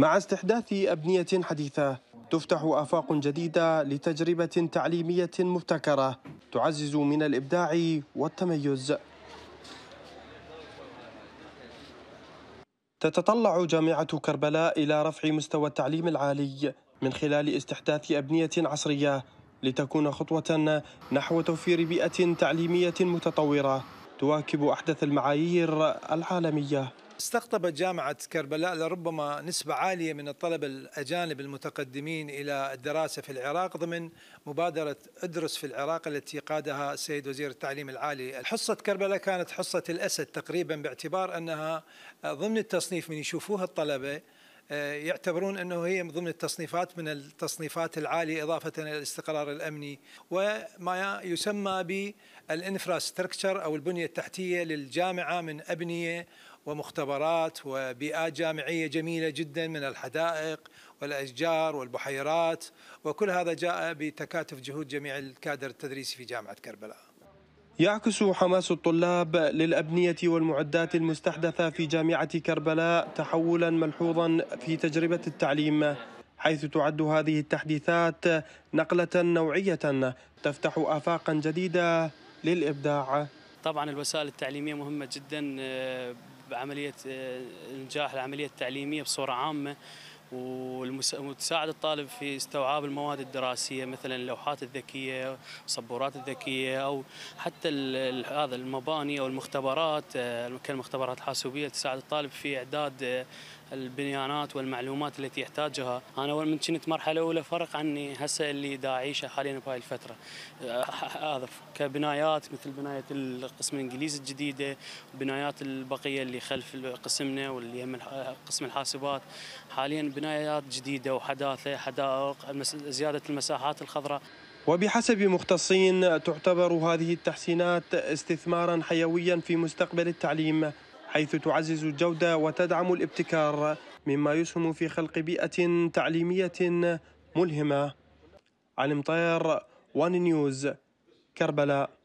مع استحداث أبنية حديثة تفتح آفاق جديدة لتجربة تعليمية مبتكرة تعزز من الإبداع والتميز تتطلع جامعة كربلاء إلى رفع مستوى التعليم العالي من خلال استحداث أبنية عصرية لتكون خطوة نحو توفير بيئة تعليمية متطورة تواكب أحدث المعايير العالمية استقطبت جامعة كربلاء لربما نسبة عالية من الطلبة الأجانب المتقدمين إلى الدراسة في العراق ضمن مبادرة أدرس في العراق التي قادها السيد وزير التعليم العالي حصة كربلاء كانت حصة الأسد تقريبا باعتبار أنها ضمن التصنيف من يشوفوها الطلبة آه، يعتبرون انه هي ضمن التصنيفات من التصنيفات العاليه اضافه الى الاستقرار الامني وما يسمى بالانفراستركتشر او البنيه التحتيه للجامعه من ابنيه ومختبرات وبيئات جامعية جميلة جدا من الحدائق والأشجار والبحيرات وكل هذا جاء بتكاتف جهود جميع الكادر التدريسي في جامعة كربلاء يعكس حماس الطلاب للأبنية والمعدات المستحدثة في جامعة كربلاء تحولا ملحوظا في تجربة التعليم حيث تعد هذه التحديثات نقلة نوعية تفتح آفاقا جديدة للإبداع طبعا الوسائل التعليمية مهمة جدا آه، بعمليه آه، نجاح العمليه التعليميه بصوره عامه وتساعد الطالب في استوعاب المواد الدراسيه مثلا اللوحات الذكيه الصبورات الذكيه او حتى هذا المباني او المختبرات آه، كالمختبرات الحاسوبيه تساعد الطالب في اعداد آه، البنيانات والمعلومات التي يحتاجها انا اول من كنت مرحله اولى فرق عني هسه اللي دا اعيشه حاليا بهاي الفتره آه، هذا كبنايات مثل بنايه القسم الانجليزي الجديده بنايات البقيه اللي خلف قسمنا واللي هم قسم الحاسبات حاليا بنايات جديده وحداثه حدائق زياده المساحات الخضراء وبحسب مختصين تعتبر هذه التحسينات استثمارا حيويا في مستقبل التعليم حيث تعزز الجودة وتدعم الابتكار مما يسهم في خلق بيئة تعليمية ملهمة علم طير وان نيوز كربلاء